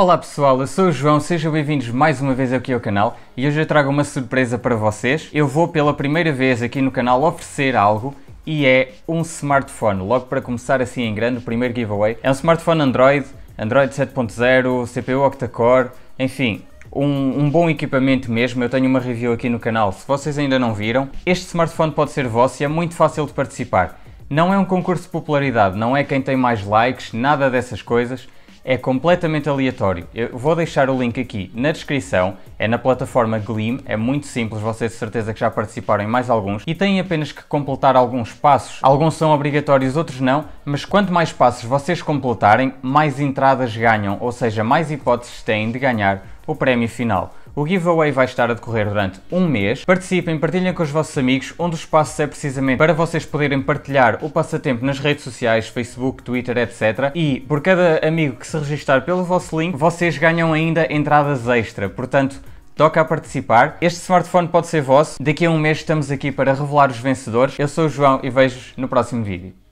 Olá pessoal, eu sou o João, sejam bem-vindos mais uma vez aqui ao canal e hoje eu trago uma surpresa para vocês. Eu vou pela primeira vez aqui no canal oferecer algo e é um smartphone. Logo para começar assim em grande, o primeiro giveaway. É um smartphone Android, Android 7.0, CPU octa-core, enfim, um, um, bom equipamento mesmo, eu tenho uma review aqui no canal, se vocês ainda não viram. Este smartphone pode ser vosso e é muito fácil de participar. Não é um concurso de popularidade, não é quem tem mais likes, nada dessas coisas é completamente aleatório. Eu vou deixar o link aqui na descrição, é na plataforma Gleam, é muito simples, vocês de certeza que já participaram em mais alguns e têm apenas que completar alguns passos. Alguns são obrigatórios, outros não, mas quanto mais passos vocês completarem, mais entradas ganham, ou seja, mais hipóteses têm de ganhar o prémio final. O giveaway vai estar a decorrer durante um mês. Participem, partilhem com os vossos amigos, onde o espaço é precisamente para vocês poderem partilhar o passatempo nas redes sociais, Facebook, Twitter, etc. E por cada amigo que se registrar pelo vosso link, vocês ganham ainda entradas extra. Portanto, toca a participar. Este smartphone pode ser vosso. Daqui a um mês estamos aqui para revelar os vencedores. Eu sou o João e vejo-vos no próximo vídeo.